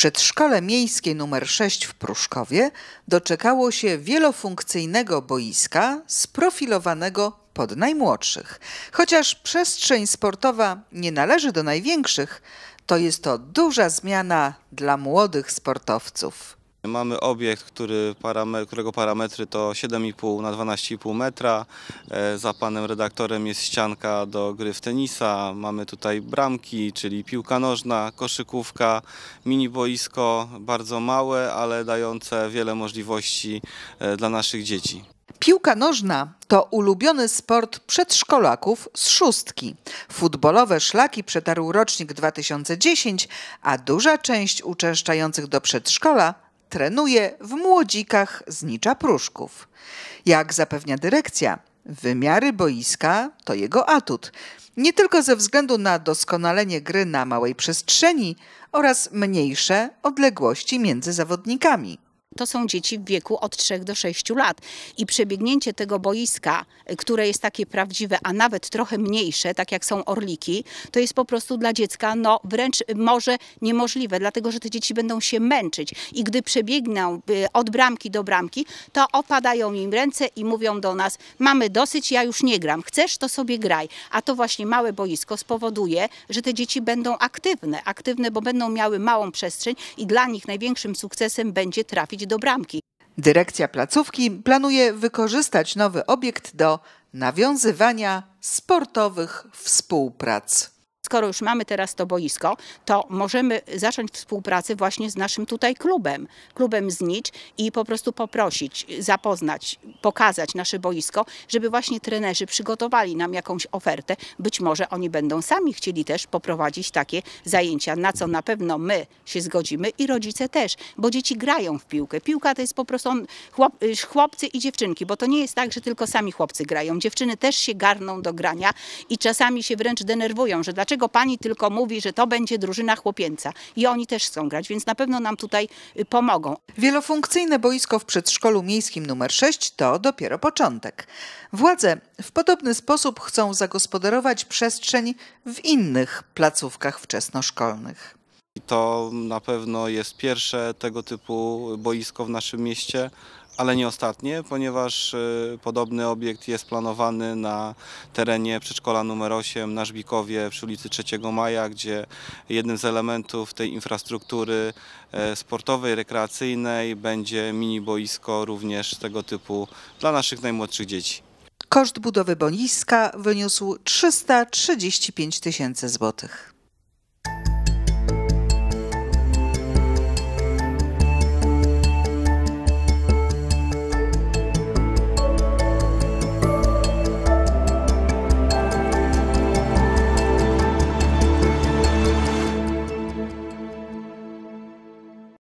przedszkole miejskie nr 6 w Pruszkowie doczekało się wielofunkcyjnego boiska sprofilowanego pod najmłodszych. Chociaż przestrzeń sportowa nie należy do największych, to jest to duża zmiana dla młodych sportowców. Mamy obiekt, który, którego parametry to 7,5 na 12,5 metra. E, za panem redaktorem jest ścianka do gry w tenisa. Mamy tutaj bramki, czyli piłka nożna, koszykówka, mini boisko, bardzo małe, ale dające wiele możliwości e, dla naszych dzieci. Piłka nożna to ulubiony sport przedszkolaków z szóstki. Futbolowe szlaki przetarł rocznik 2010, a duża część uczęszczających do przedszkola trenuje w młodzikach znicza Pruszków. Jak zapewnia dyrekcja, wymiary boiska to jego atut. Nie tylko ze względu na doskonalenie gry na małej przestrzeni oraz mniejsze odległości między zawodnikami. To są dzieci w wieku od 3 do 6 lat i przebiegnięcie tego boiska, y, które jest takie prawdziwe, a nawet trochę mniejsze, tak jak są orliki, to jest po prostu dla dziecka no, wręcz może niemożliwe, dlatego że te dzieci będą się męczyć i gdy przebiegną y, od bramki do bramki, to opadają im ręce i mówią do nas, mamy dosyć, ja już nie gram, chcesz to sobie graj, a to właśnie małe boisko spowoduje, że te dzieci będą aktywne, aktywne, bo będą miały małą przestrzeń i dla nich największym sukcesem będzie trafić trafić do bramki. Dyrekcja placówki planuje wykorzystać nowy obiekt do nawiązywania sportowych współprac skoro już mamy teraz to boisko, to możemy zacząć współpracę właśnie z naszym tutaj klubem, klubem Znicz i po prostu poprosić, zapoznać, pokazać nasze boisko, żeby właśnie trenerzy przygotowali nam jakąś ofertę. Być może oni będą sami chcieli też poprowadzić takie zajęcia, na co na pewno my się zgodzimy i rodzice też, bo dzieci grają w piłkę. Piłka to jest po prostu chłop, y, chłopcy i dziewczynki, bo to nie jest tak, że tylko sami chłopcy grają. Dziewczyny też się garną do grania i czasami się wręcz denerwują, że dlaczego pani tylko mówi, że to będzie drużyna chłopięca. I oni też chcą grać, więc na pewno nam tutaj y, pomogą. Wielofunkcyjne boisko w przedszkolu miejskim numer 6 to dopiero początek. Władze w podobny sposób chcą zagospodarować przestrzeń w innych placówkach wczesnoszkolnych. To na pewno jest pierwsze tego typu boisko w naszym mieście ale nie ostatnie, ponieważ y, podobny obiekt jest planowany na terenie przedszkola numer 8 na Żbikowie przy ulicy 3 Maja, gdzie jednym z elementów tej infrastruktury e, sportowej, rekreacyjnej będzie mini boisko również tego typu dla naszych najmłodszych dzieci. Koszt budowy boiska wyniósł 335 tysięcy złotych.